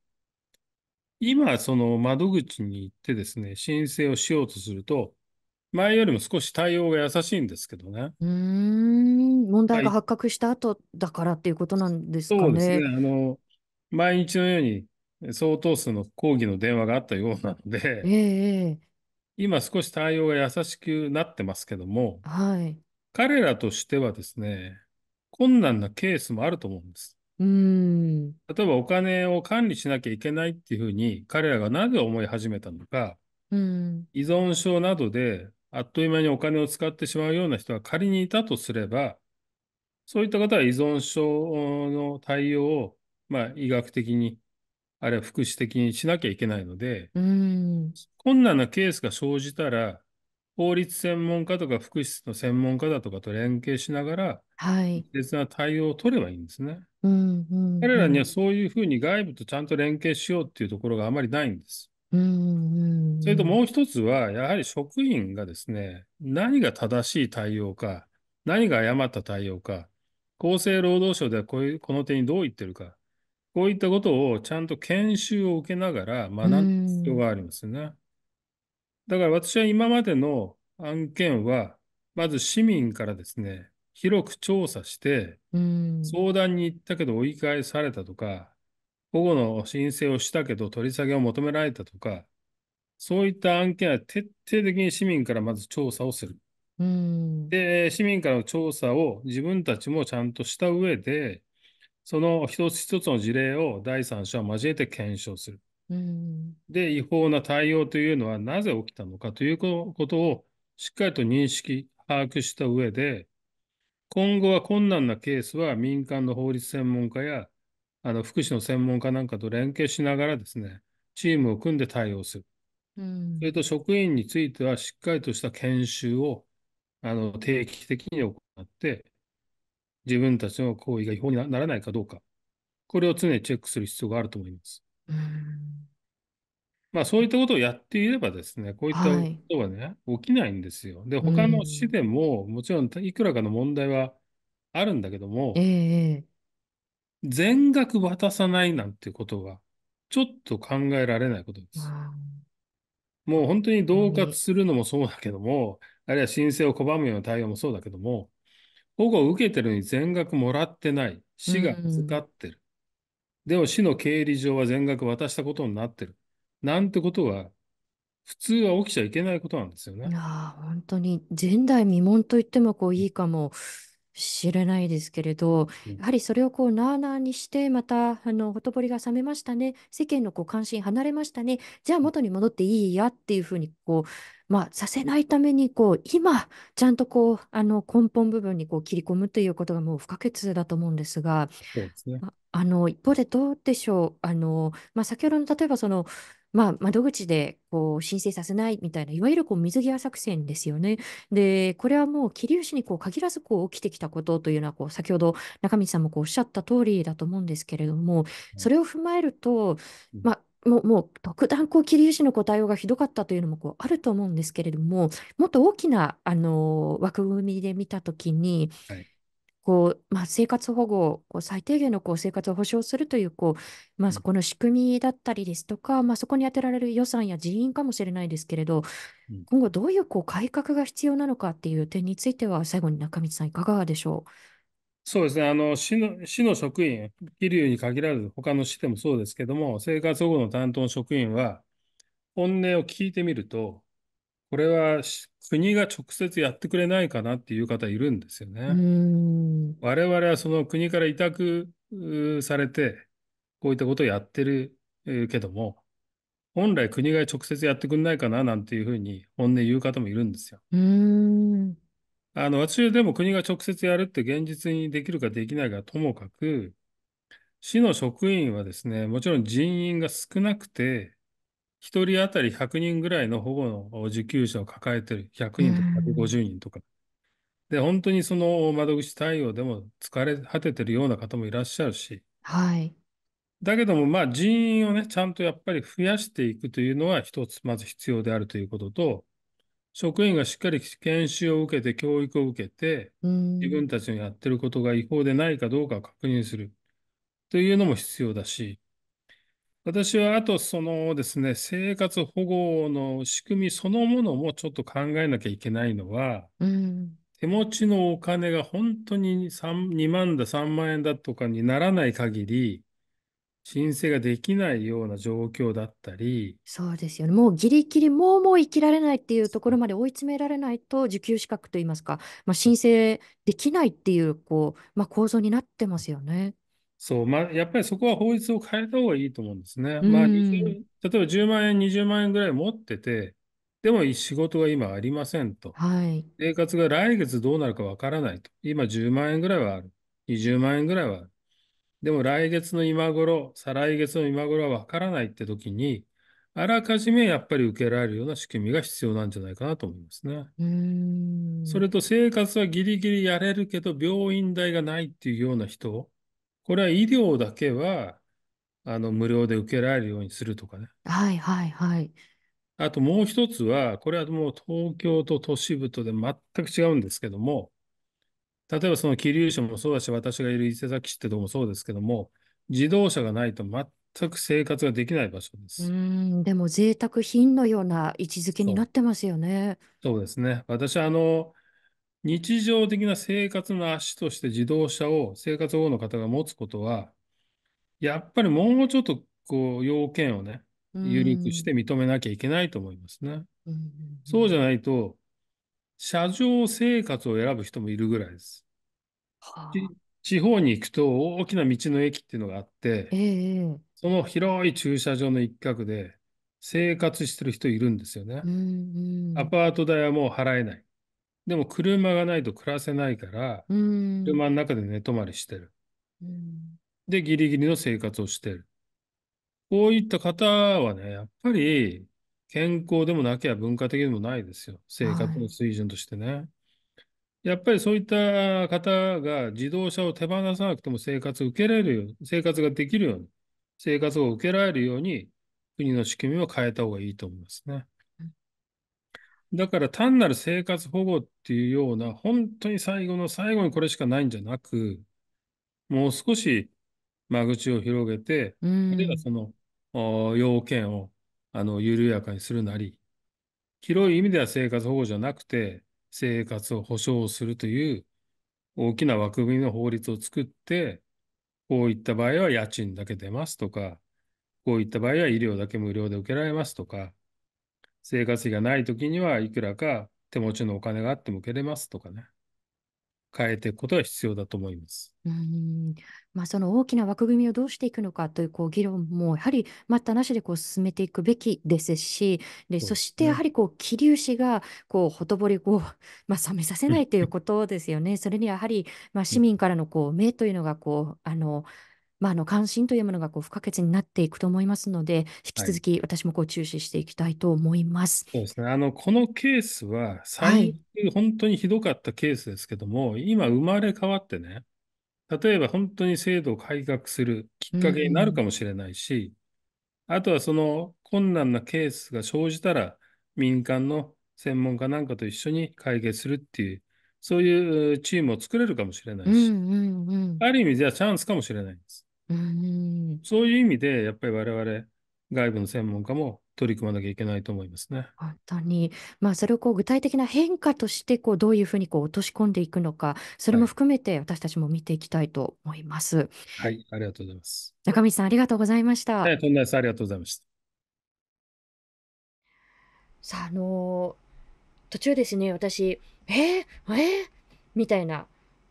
今、その窓口に行ってですね、申請をしようとすると、前よりも少し対応が優しいんですけどね。うん、問題が発覚した後だからっていうことなんですかね。そうですね。あの、毎日のように相当数の抗議の電話があったようなので、え今少し対応が優しくなってますけども、はい。彼らとしてはですね、困難なケースもあると思うんです。うん。例えばお金を管理しなきゃいけないっていうふうに彼らがなぜ思い始めたのか、うん、依存症などであっという間にお金を使ってしまうような人が仮にいたとすれば、そういった方は依存症の対応を、まあ、医学的にあるいは福祉的にしなきゃいけないので、うん、困難なケースが生じたら、法律専門家とか福祉の専門家だとかと連携しながら、はい、別な対応を取ればいいんですね、うんうんうん。彼らにはそういうふうに外部とちゃんと連携しようっていうところがあまりないんです。うんうんうん、それともう一つは、やはり職員がですね、何が正しい対応か、何が誤った対応か、厚生労働省ではこういうこの点にどう言ってるか、こういったことをちゃんと研修を受けながら学ぶ必要がありますね。だから私は今までの案件は、まず市民からですね、広く調査して、相談に行ったけど追い返されたとか、保護の申請をしたけど取り下げを求められたとか、そういった案件は徹底的に市民からまず調査をする。で、市民からの調査を自分たちもちゃんとした上で、その一つ一つの事例を第三者を交えて検証する。うん、で、違法な対応というのはなぜ起きたのかということをしっかりと認識、把握した上で、今後は困難なケースは民間の法律専門家やあの福祉の専門家なんかと連携しながらですね、チームを組んで対応する。うん、それと職員についてはしっかりとした研修をあの定期的に行って、自分たちの行為が違法にならないかどうか、これを常にチェックする必要があると思います。まあ、そういったことをやっていればですね、こういったことがね、はい、起きないんですよ。で、他の市でも、もちろんいくらかの問題はあるんだけども、えー、全額渡さないなんてことは、ちょっと考えられないことです。もう本当に恫喝するのもそうだけども、あるいは申請を拒むような対応もそうだけども、保護を受けてるのに全額もらってない。市が預かってる。でも市の経理上は全額渡したことになってる。なんてことは、普通は起きちゃいけないことなんですよね。いや本当に前代未聞と言ってもこういいかもしれないですけれど、やはりそれをこうなあなあにして、またあのほとぼりが冷めましたね、世間のこう関心離れましたね、じゃあ元に戻っていいやっていうふうにこう、まあ、させないためにこう、今、ちゃんとこうあの根本部分にこう切り込むということがもう不可欠だと思うんですが、そうですね、あの一方でどうでしょう、あのまあ、先ほどの例えばその、まあ、窓口でこう申請させないみたいな、いわゆるこう水際作戦ですよね。で、これはもう桐生市にこう限らずこう起きてきたことというのはこう、先ほど中道さんもこうおっしゃった通りだと思うんですけれども、それを踏まえると、まあ、もう、もう特段こう桐生市のご対応がひどかったというのもこうあると思うんですけれども、もっと大きなあの枠組みで見たときに、はいこう、まあ、生活保護、を最低限のこう生活を保障するという、こう、まあ、そこの仕組みだったりですとか、まあ、そこに充てられる予算や人員かもしれないですけれど、今後どういうこう改革が必要なのかっていう点については、最後に中道さん、いかがでしょう。そうですねあの市の、市の職員、医療に限らず、他の市でもそうですけども、生活保護の担当の職員は、本音を聞いてみると、これは国が直接やってくれないかなっていう方いるんですよね。我々はその国から委託されて、こういったことをやってるけども、本来国が直接やってくれないかななんていうふうに本音言う方もいるんですよ。あの私でも国が直接やるって現実にできるかできないかともかく、市の職員はですね、もちろん人員が少なくて、1人当たり100人ぐらいの保護の受給者を抱えてる、100人とか150人とか。で、本当にその窓口対応でも疲れ果ててるような方もいらっしゃるし。はい。だけども、まあ、人員をね、ちゃんとやっぱり増やしていくというのは、一つ、まず必要であるということと、職員がしっかり研修を受けて、教育を受けて、自分たちのやってることが違法でないかどうかを確認するというのも必要だし、私はあとそのですね、生活保護の仕組みそのものもちょっと考えなきゃいけないのは、うん、手持ちのお金が本当に2万だ3万円だとかにならない限り、申請ができないような状況だったり、そうですよね、もうギリギリ、もうもう生きられないっていうところまで追い詰められないと、受給資格といいますか、まあ、申請できないっていうこう、まあ、構造になってますよね。そう、まあ、やっぱりそこは法律を変えた方がいいと思うんですね。まあ、例えば10万円、20万円ぐらい持ってて、でも仕事が今ありませんと。はい、生活が来月どうなるかわからないと。今10万円ぐらいはある。20万円ぐらいはある。でも来月の今頃、再来月の今頃はわからないって時に、あらかじめやっぱり受けられるような仕組みが必要なんじゃないかなと思いますね。それと生活はギリギリやれるけど病院代がないっていうような人これは医療だけは、あの、無料で受けられるようにするとかね。はいはいはい。あともう一つは、これはもう東京と都市部とで全く違うんですけども、例えばその桐生市もそうだし、私がいる伊勢崎市ってとこもそうですけども、自動車がないと全く生活ができない場所です。うん、でも贅沢品のような位置づけになってますよね。そうですね。私はあの、日常的な生活の足として自動車を生活保護の方が持つことは、やっぱりもうちょっとこう要件をね、ユニークして認めなきゃいけないと思いますね。そうじゃないと、車上生活を選ぶ人もいるぐらいです。はあ、地方に行くと大きな道の駅っていうのがあって、えー、その広い駐車場の一角で生活してる人いるんですよね。うんうん、アパート代はもう払えない。でも車がないと暮らせないから、うん、車の中で寝泊まりしてる。うん、で、ギリギリの生活をしてる。こういった方はね、やっぱり健康でもなきゃ文化的でもないですよ。生活の水準としてね。はいやっぱりそういった方が自動車を手放さなくても生活を受けられるように、生活ができるように、生活を受けられるように、国の仕組みを変えた方がいいと思いますね。だから単なる生活保護っていうような、本当に最後の最後にこれしかないんじゃなく、もう少し間口を広げて、あるいはその要件をあの緩やかにするなり、広い意味では生活保護じゃなくて、生活を保障するという大きな枠組みの法律を作って、こういった場合は家賃だけ出ますとか、こういった場合は医療だけ無料で受けられますとか、生活費がないときにはいくらか手持ちのお金があっても受けれますとかね。変えていくことは必要だと思います。うんまあ、その大きな枠組みをどうしていくのかというこう議論もやはり待ったなしでこう進めていくべきですしでそしてやはりこう桐生市がこうほとぼりを、まあ、冷めさせないということですよね。それにはやはり、まあ、市民からのこう目というのがこうあのまあ、の関心というものがこう不可欠になっていくと思いますので、引き続き私もこう注視していきたいと思います。はい、そうですねあのこのケースは、最近、本当にひどかったケースですけども、はい、今、生まれ変わってね、例えば本当に制度を改革するきっかけになるかもしれないし、うん、あとはその困難なケースが生じたら、民間の専門家なんかと一緒に解決するっていう、そういうチームを作れるかもしれないし、うんうんうん、ある意味ではチャンスかもしれないんです。うん。そういう意味で、やっぱり我々外部の専門家も取り組まなきゃいけないと思いますね。本当に。まあ、それをこう具体的な変化として、こう、どういうふうにこう落とし込んでいくのか、それも含めて私たちも見ていきたいと思います。はい、ありがとうございます。中道さん、ありがとうございましはた。い、とんでもないです。ありがとうございました。さあ、あのー途中ですね、私、えー、えーみたいな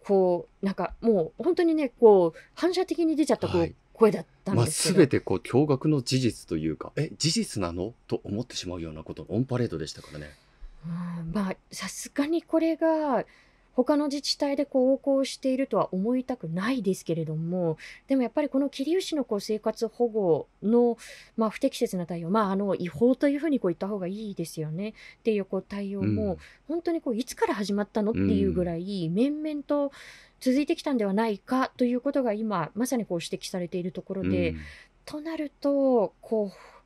こうなんかもう本当にねこう反射的に出ちゃったこう、はい、声だったんですけど、まあ、全てこう驚愕の事実というかえ事実なのと思ってしまうようなことのオンパレードでしたからね。うん、まあさすがにこれが他の自治体でこう横行しているとは思いたくないですけれどもでもやっぱりこの桐生市のこう生活保護の、まあ、不適切な対応、まあ、あの違法というふうにこう言った方がいいですよねっていうこう対応も、うん、本当にこういつから始まったのっていうぐらい面々と続いてきたんではないかということが今まさにこう指摘されているところで、うん、となるとこう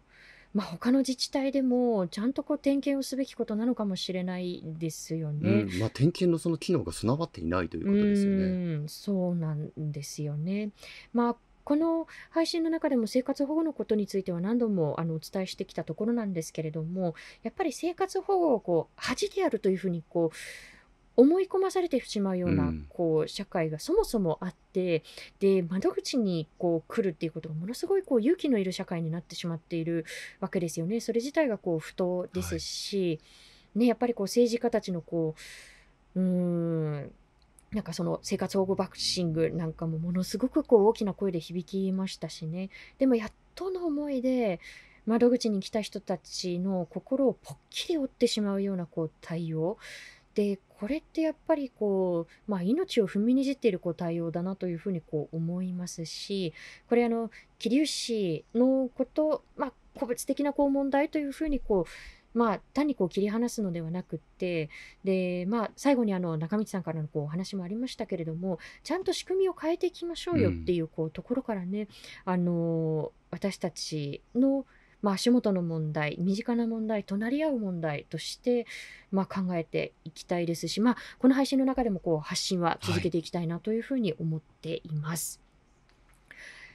まあ、他の自治体でもちゃんとこう点検をすべきことなのかもしれないですよね。うん、まあ、点検のその機能が備わっていないということですよね。うんそうなんですよね。まあこの配信の中でも生活保護のことについては何度もあのお伝えしてきたところなんですけれどもやっぱり生活保護をこう恥であるというふうにこう思い込まされてしまうような、こう社会がそもそもあってで窓口にこう来るっていうことがものすごいこう勇気のいる社会になってしまっているわけですよね。それ自体がこう不当ですし、はい、ね、やっぱりこう政治家たちのこううんなんかその生活保護バクシングなんかもものすごくこう大きな声で響きましたしねでもやっとの思いで窓口に来た人たちの心をポッキリ折ってしまうようなこう対応でこれってやっぱりこう、まあ、命を踏みにじっているこう対応だなというふうにこう思いますしこれあの桐生市のこと、まあ、個別的なこう問題というふうにこう、まあ、単にこう切り離すのではなくってで、まあ、最後にあの中道さんからのこうお話もありましたけれどもちゃんと仕組みを変えていきましょうよっていうこうところからね、うん、あの私たちのまあ、足元の問題身近な問題隣り合う問題として、まあ、考えていきたいですし、まあ、この配信の中でもこう発信は続けていきたいなというふうに思っています。はい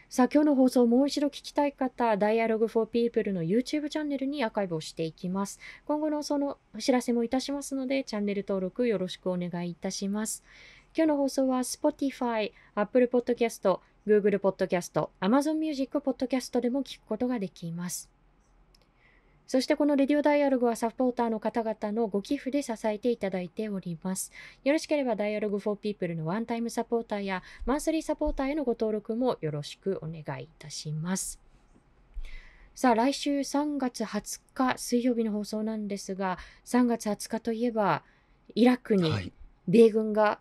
さあ今日の放送をもう一度聞きたい方、Dialogue for People の YouTube チャンネルにアーカイブをしていきます。今後のそのお知らせもいたしますので、チャンネル登録よろしくお願いいたします。今日の放送は Spotify、Apple Podcast、Google Podcast、Amazon Music Podcast でも聞くことができます。そしてこのレディオダイアログはサポーターの方々のご寄付で支えていただいております。よろしければダイアログフォーピープルのワンタイムサポーターやマンスリーサポーターへのご登録もよろしくお願いいたします。さあ、来週3月20日水曜日の放送なんですが、3月20日といえば、イラクに米軍が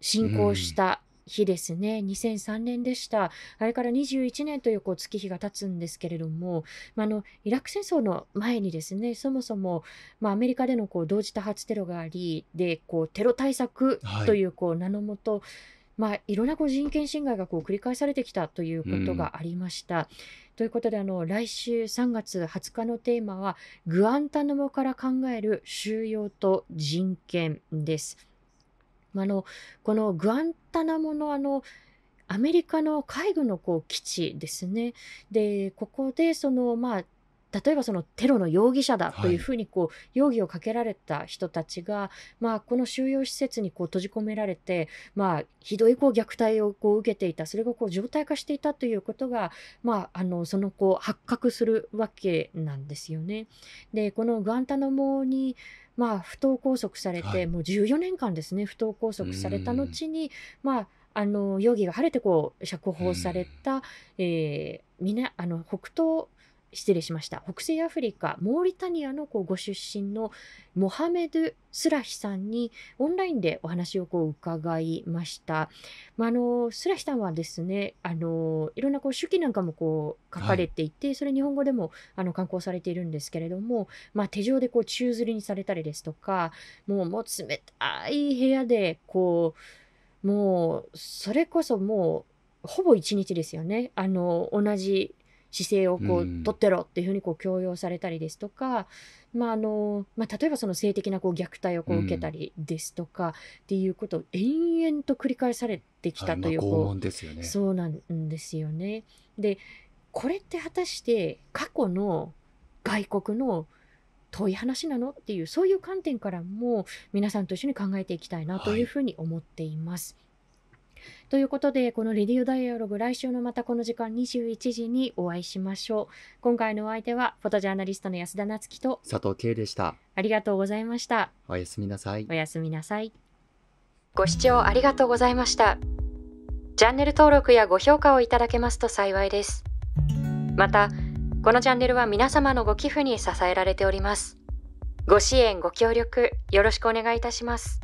侵攻した日ですね2003年でしたあれから21年というこう月日が経つんですけれども、まあ、のイラク戦争の前にですねそもそも、まあ、アメリカでのこう同時多発テロがありでこうテロ対策というこう名のもと、はいまあ、いろんなこう人権侵害がこう繰り返されてきたということがありました。うん、ということであの来週3月20日のテーマはグアンタナモから考える収容と人権です。あのこのグアンタナモのあのアメリカの海軍のこう基地ですね。でここでそのまあ例えばそのテロの容疑者だというふうにこう、容疑をかけられた人たちが、まあ、この収容施設にこう閉じ込められて、まあ、ひどいこう虐待をこう受けていたそれがこう常態化していたということが、まあ、あのそのこう発覚するわけなんですよね。でこのグアンタノモにまあ、不当拘束されて、はい、もう14年間ですね不当拘束された後に、まあ、あの容疑が晴れてこう釈放された、えー、あの北東失礼しました。北西アフリカ、モーリタニアのこうご出身のモハメドゥ・スラヒさんにオンラインでお話をこう伺いました。まあ、あのスラヒさんはですね、あのいろんなこう手記なんかもこう書かれていて、はい、それ日本語でもあの刊行されているんですけれども、まあ、手錠でこう宙吊りにされたりですとか、もうもう冷たい部屋でこう、もうそれこそもうほぼ一日ですよね。あの同じ姿勢をこう、取ってろっていうふうにこう強要されたりですとか、まああのまあ、例えばその性的なこう虐待をこう受けたりですとか、うん、っていうことを延々と繰り返されてきたというこう、ですよね、そうなんですよね。でこれって果たして過去の外国の遠い話なのっていうそういう観点からも皆さんと一緒に考えていきたいなというふうに思っています。はいということで、このレディオダイアログ、来週のまたこの時間21時にお会いしましょう。今回のお相手は、フォトジャーナリストの安田夏樹と佐藤圭でした。ありがとうございました。おやすみなさい。おやすみなさい。ご視聴ありがとうございました。チャンネル登録やご評価をいただけますと幸いです。また、このチャンネルは皆様のご寄付に支えられております。ご支援、ご協力、よろしくお願いいたします。